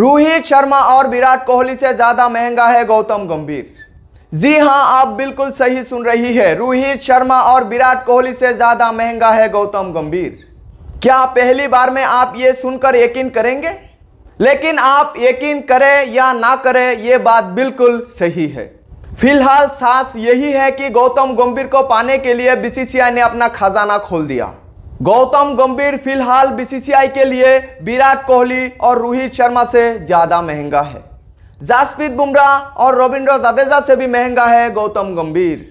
रोहित शर्मा और विराट कोहली से ज्यादा महंगा है गौतम गंभीर जी हाँ आप बिल्कुल सही सुन रही है रोहित शर्मा और विराट कोहली से ज्यादा महंगा है गौतम गंभीर क्या पहली बार में आप ये सुनकर यकीन करेंगे लेकिन आप यकीन करें या ना करें ये बात बिल्कुल सही है फिलहाल सास यही है कि गौतम गंभीर को पाने के लिए बीसीसीआई ने अपना खजाना खोल दिया गौतम गंभीर फिलहाल बीसीसीआई के लिए विराट कोहली और रोहित शर्मा से ज़्यादा महंगा है जासप्रीत बुमराह और रविंद्र जाडेजा से भी महंगा है गौतम गंभीर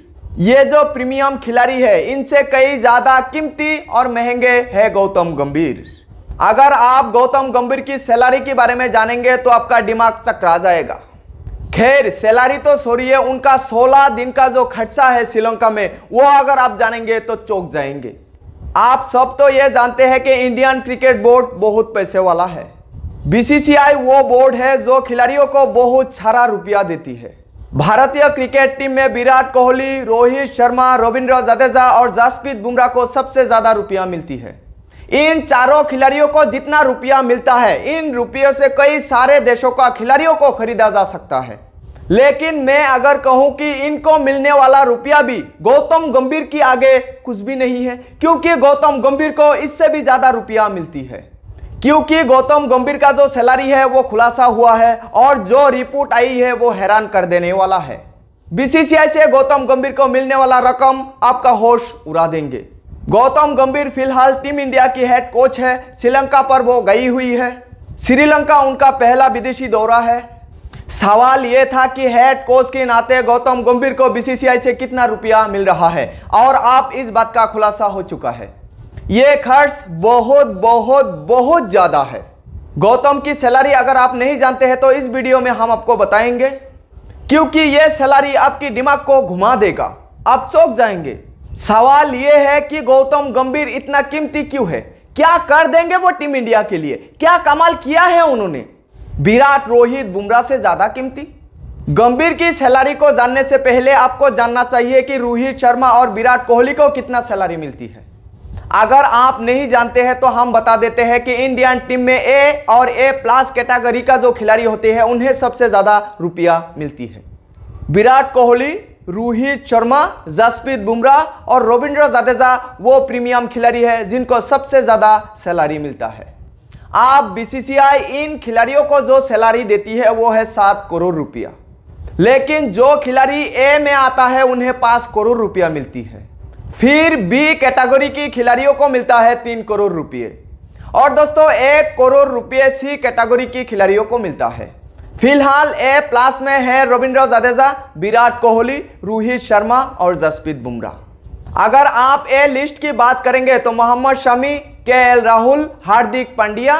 ये जो प्रीमियम खिलाड़ी है इनसे कई ज़्यादा कीमती और महंगे है गौतम गंभीर अगर आप गौतम गंभीर की सैलरी के बारे में जानेंगे तो आपका दिमाग चकरा जाएगा खैर सैलरी तो सोरी है उनका 16 दिन का जो खर्चा है श्रीलंका में वो अगर आप जानेंगे तो चौक जाएंगे आप सब तो ये जानते हैं कि इंडियन क्रिकेट बोर्ड बहुत पैसे वाला है बीसीसीआई वो बोर्ड है जो खिलाड़ियों को बहुत सारा रुपया देती है भारतीय क्रिकेट टीम में विराट कोहली रोहित शर्मा रविंद्र जडेजा और जसप्रीत बुमराह को सबसे ज़्यादा रुपया मिलती है इन चारों खिलाड़ियों को जितना रुपया मिलता है इन रुपयों से कई सारे देशों का खिलाड़ियों को खरीदा जा सकता है लेकिन मैं अगर कहूं कि इनको मिलने वाला रुपया भी गौतम गंभीर की आगे कुछ भी नहीं है क्योंकि गौतम गंभीर को इससे भी ज़्यादा रुपया मिलती है क्योंकि गौतम गंभीर का जो सैलरी है वो खुलासा हुआ है और जो रिपोर्ट आई है वो हैरान कर देने वाला है बीसीसीआई से गौतम गंभीर को मिलने वाला रकम आपका होश उड़ा देंगे गौतम गंभीर फिलहाल टीम इंडिया की हेड कोच है श्रीलंका पर वो गई हुई है श्रीलंका उनका पहला विदेशी दौरा है सवाल यह था कि हेड कोच के नाते गौतम गंभीर को बीसीसीआई से कितना रुपया मिल रहा है और आप इस बात का खुलासा हो चुका है ये खर्च बहुत बहुत बहुत ज़्यादा है गौतम की सैलरी अगर आप नहीं जानते हैं तो इस वीडियो में हम आपको बताएंगे क्योंकि यह सैलरी आपकी दिमाग को घुमा देगा आप चौक जाएंगे सवाल यह है कि गौतम गंभीर इतना कीमती क्यों है क्या कर देंगे वो टीम इंडिया के लिए क्या कमाल किया है उन्होंने विराट रोहित बुमराह से ज़्यादा कीमती गंभीर की सैलरी को जानने से पहले आपको जानना चाहिए कि रोहित शर्मा और विराट कोहली को कितना सैलरी मिलती है अगर आप नहीं जानते हैं तो हम बता देते हैं कि इंडियन टीम में ए और ए प्लस कैटेगरी का जो खिलाड़ी होते हैं उन्हें सबसे ज़्यादा रुपया मिलती है विराट कोहली रोहित शर्मा जसप्रीत बुमराह और रविंद्र जादेजा वो प्रीमियम खिलाड़ी है जिनको सबसे ज़्यादा सैलरी मिलता है आप बीसीसीआई इन खिलाड़ियों को जो सैलरी देती है वो है सात करोड़ रुपया लेकिन जो खिलाड़ी ए में आता है उन्हें पांच करोड़ रुपया मिलती है फिर बी कैटेगरी की खिलाड़ियों को मिलता है तीन करोड़ रुपये और दोस्तों एक करोड़ रुपये सी कैटेगरी की खिलाड़ियों को मिलता है फिलहाल ए प्लस में है रविंद्र जाडेजा विराट कोहली रोहित शर्मा और जसप्रीत बुमराह अगर आप ए लिस्ट की बात करेंगे तो मोहम्मद शमी केएल राहुल हार्दिक पांड्या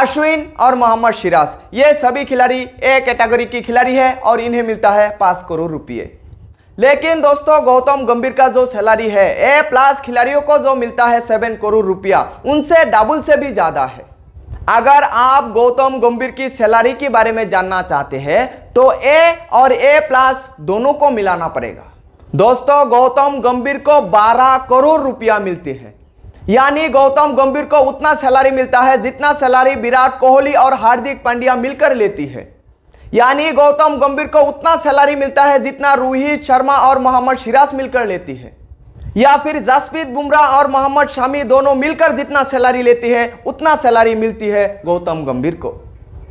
अश्विन और मोहम्मद शिराज ये सभी खिलाड़ी ए कैटेगरी की खिलाड़ी है और इन्हें मिलता है पाँच करोड़ रुपये लेकिन दोस्तों गौतम गंभीर का जो सैलरी है ए प्लस खिलाड़ियों को जो मिलता है सेवन करोड़ रुपया उनसे डबल से भी ज़्यादा है अगर आप गौतम गंभीर की सैलरी के बारे में जानना चाहते हैं तो ए और ए प्लस दोनों को मिलाना पड़ेगा दोस्तों गौतम गंभीर को 12 करोड़ रुपया मिलते हैं यानी गौतम गंभीर को उतना सैलरी मिलता है जितना सैलरी विराट कोहली और हार्दिक पांड्या मिलकर लेती है यानी गौतम गंभीर को उतना सैलरी मिलता है जितना रोहित शर्मा और मोहम्मद शिराज मिलकर लेती है या फिर जसप्रीत बुमराह और मोहम्मद शामी दोनों मिलकर जितना सैलरी लेती है उतना सैलरी मिलती है गौतम गंभीर को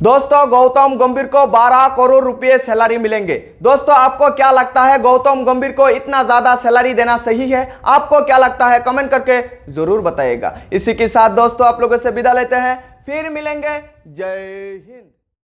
दोस्तों गौतम गंभीर को 12 करोड़ रुपए सैलरी मिलेंगे दोस्तों आपको क्या लगता है गौतम गंभीर को इतना ज्यादा सैलरी देना सही है आपको क्या लगता है कमेंट करके जरूर बताइएगा इसी के साथ दोस्तों आप लोगों से विदा लेते हैं फिर मिलेंगे जय हिंद